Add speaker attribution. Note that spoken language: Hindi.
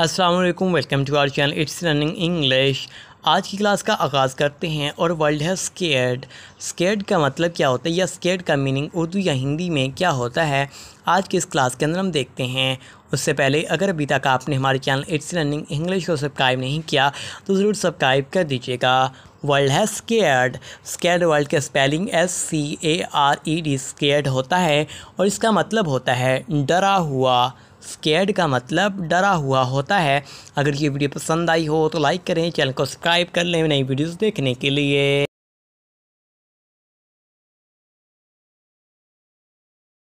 Speaker 1: अस्सलाम वालेकुम welcome to our channel it's running English आज की क्लास का आगाज़ करते हैं और वर्ल्ड है स्केर्ड स्केर्ड का मतलब क्या होता है या स्केर्ड का मीनिंग उर्दू या हिंदी में क्या होता है आज की इस क्लास के अंदर हम देखते हैं उससे पहले अगर अभी तक आपने हमारे चैनल इट्स रनिंग इंग्लिश को सब्सक्राइब नहीं किया तो ज़रूर सब्सक्राइब कर दीजिएगा वर्ल्ड है स्केर्ड स्केर्ड वर्ल्ड का spelling S C A R E D scared होता है और इसका मतलब होता है डरा हुआ स्केर्ड का मतलब
Speaker 2: डरा हुआ होता है अगर ये वीडियो पसंद आई हो तो लाइक करें चैनल को सब्सक्राइब कर लें नई वीडियोस
Speaker 3: देखने के लिए